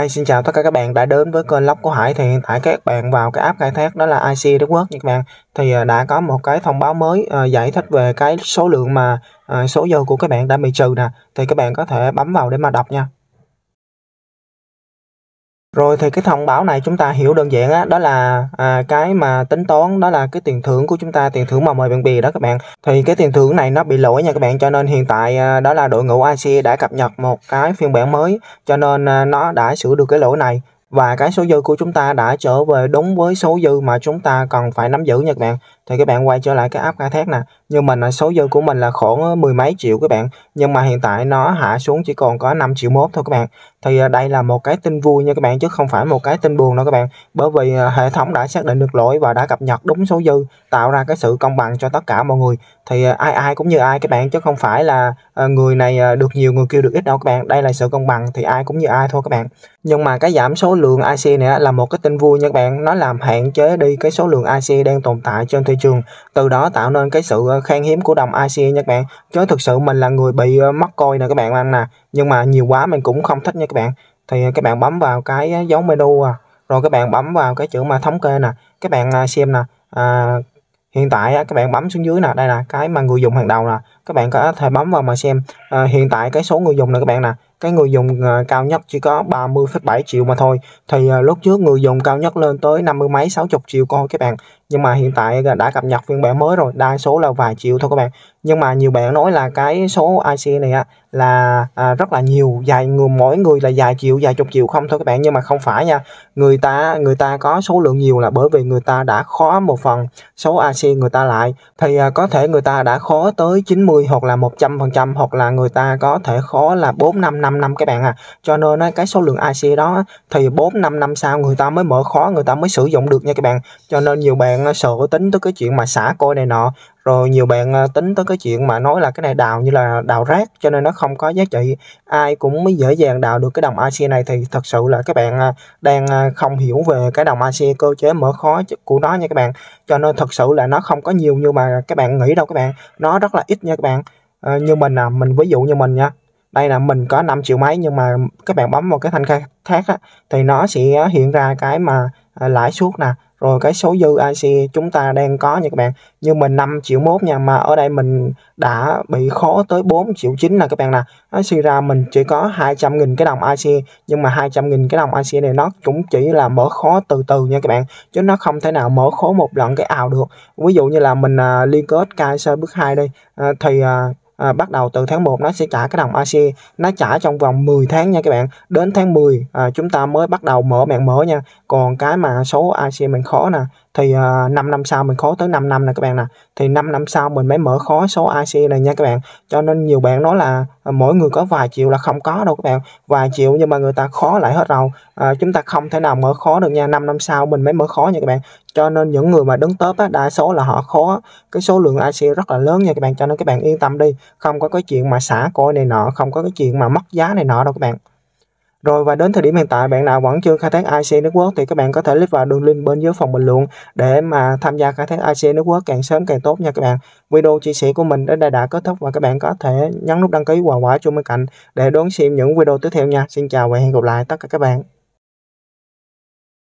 Hi, xin chào tất cả các bạn đã đến với kênh Lóc của Hải thì hiện tại các bạn vào cái app khai thác đó là IC Đức Quốc nha các bạn thì à, đã có một cái thông báo mới à, giải thích về cái số lượng mà à, số dư của các bạn đã bị trừ nè thì các bạn có thể bấm vào để mà đọc nha rồi thì cái thông báo này chúng ta hiểu đơn giản á, đó là à, cái mà tính toán đó là cái tiền thưởng của chúng ta, tiền thưởng mà mời bạn bè đó các bạn. Thì cái tiền thưởng này nó bị lỗi nha các bạn, cho nên hiện tại à, đó là đội ngũ IC e đã cập nhật một cái phiên bản mới, cho nên à, nó đã sửa được cái lỗi này và cái số dư của chúng ta đã trở về đúng với số dư mà chúng ta cần phải nắm giữ nha các bạn thì các bạn quay trở lại cái app khai thác nè như mình là số dư của mình là khoảng mười mấy triệu các bạn nhưng mà hiện tại nó hạ xuống chỉ còn có 5 triệu mốt thôi các bạn thì à, đây là một cái tin vui nha các bạn chứ không phải một cái tin buồn đâu các bạn bởi vì à, hệ thống đã xác định được lỗi và đã cập nhật đúng số dư tạo ra cái sự công bằng cho tất cả mọi người thì à, ai ai cũng như ai các bạn chứ không phải là người này được nhiều người kia được ít đâu các bạn đây là sự công bằng thì ai cũng như ai thôi các bạn nhưng mà cái giảm số lượng IC này là một cái tin vui nha các bạn nó làm hạn chế đi cái số lượng IC đang tồn tại trên thị trường từ đó tạo nên cái sự khan hiếm của đồng IC nha các bạn chứ thực sự mình là người bị mất coi nè các bạn ăn nè nhưng mà nhiều quá mình cũng không thích nha các các bạn thì à, các bạn bấm vào cái à, dấu menu à. rồi các bạn bấm vào cái chữ mà thống kê nè các bạn xem nè à, hiện tại các bạn bấm xuống dưới nè đây là cái mà người dùng hàng đầu nè các bạn có thể bấm vào mà xem à, hiện tại cái số người dùng nè các bạn nè cái người dùng cao nhất chỉ có 30,7 triệu mà thôi thì à, lúc trước người dùng cao nhất lên tới năm mươi mấy 60 triệu coi các bạn nhưng mà hiện tại đã cập nhật phiên bản mới rồi đa số là vài triệu thôi các bạn nhưng mà nhiều bạn nói là cái số IC e này á, là à, rất là nhiều dài người mỗi người là vài triệu vài chục triệu không thôi các bạn nhưng mà không phải nha người ta người ta có số lượng nhiều là bởi vì người ta đã khó một phần số IC e người ta lại thì à, có thể người ta đã khó tới 90 hoặc là 100 phần trăm hoặc là người ta có thể khó là 4 5 5 năm các bạn à cho nên á, cái số lượng IC e đó thì 4 5 năm sau người ta mới mở khó người ta mới sử dụng được nha các bạn cho nên nhiều bạn bạn ờ, sợ tính tới cái chuyện mà xả coi này nọ rồi nhiều bạn ờ, tính tới cái chuyện mà nói là cái này đào như là đào rác cho nên nó không có giá trị ai cũng mới dễ dàng đào được cái đồng IC này thì thật sự là các bạn ờ, đang không hiểu về cái đồng IC cơ chế mở khóa của nó nha các bạn cho nên thật sự là nó không có nhiều như mà các bạn nghĩ đâu các bạn nó rất là ít nha các bạn à, như mình là mình ví dụ như mình nha đây là mình có 5 triệu mấy nhưng mà các bạn bấm vào cái thanh khai thác á, thì nó sẽ hiện ra cái mà lãi suất nè rồi cái số dư IC chúng ta đang có nha các bạn như mình 5 triệu mốt nha mà ở đây mình đã bị khó tới 4 triệu chín là các bạn nè nó suy ra mình chỉ có 200.000 cái đồng IC nhưng mà 200.000 cái đồng IC này nó cũng chỉ là mở khó từ từ nha các bạn chứ nó không thể nào mở khó một lần cái ảo được ví dụ như là mình à, liên kết KIC bước 2 đây à, thì à, à, bắt đầu từ tháng 1 nó sẽ trả cái đồng AC nó trả trong vòng 10 tháng nha các bạn đến tháng 10 à, chúng ta mới bắt đầu mở mạng mở nha còn cái mà số AC mình khó nè thì uh, à, 5 năm sau mình khó tới 5 năm nè các bạn nè thì 5 năm sau mình mới mở khó số IC e này nha các bạn cho nên nhiều bạn nói là à, mỗi người có vài triệu là không có đâu các bạn vài triệu nhưng mà người ta khó lại hết rồi uh, chúng ta không thể nào mở khó được nha 5 năm sau mình mới mở khó nha các bạn cho nên những người mà đứng top á, đa số là họ khó cái số lượng IC e rất là lớn nha các bạn cho nên các bạn yên tâm đi không có cái chuyện mà xả coi này nọ không có cái chuyện mà mất giá này nọ đâu các bạn rồi và đến thời điểm hiện tại bạn nào vẫn chưa khai thác IC Network thì các bạn có thể click vào đường link bên dưới phần bình luận để mà tham gia khai thác IC Network càng sớm càng tốt nha các bạn. Video chia sẻ của mình đến đây đã kết thúc và các bạn có thể nhấn nút đăng ký và quả chuông bên cạnh để đón xem những video tiếp theo nha. Xin chào và hẹn gặp lại tất cả các bạn.